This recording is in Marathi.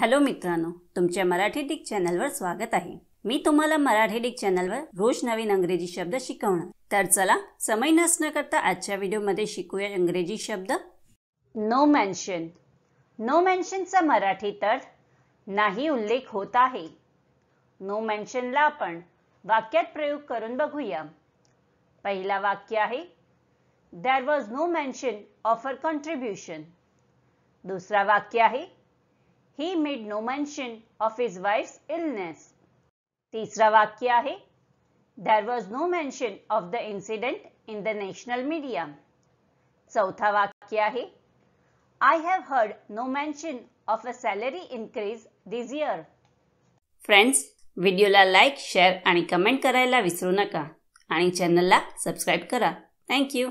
हॅलो मित्रांनो तुमच्या मराठी डिक चॅनलवर स्वागत आहे मी तुम्हाला मराठी डिक चॅनलवर रोज नवीन अंग्रेजी शब्द शिकवणार तर चला समय नसणं करता आजच्या व्हिडिओमध्ये शिकूया इंग्रजी शब्द नो मॅन्शन नो मेन्शनचा मराठी तर नाही उल्लेख होत आहे नो मेन्शनला आपण वाक्यात प्रयोग करून बघूया पहिला वाक्य आहे there was no mention of contribution दुसरा वाक्य आहे he made no mention of his wife illness तिसरा वाक्य आहे there was no mention of the incident in the national media चौथा वाक्य आहे I have heard no mention of a salary increase this year friends व्हिडिओला लाईक शेअर आणि कमेंट करायला विसरू नका आणि चॅनलला सबस्क्राईब करा थँक्यू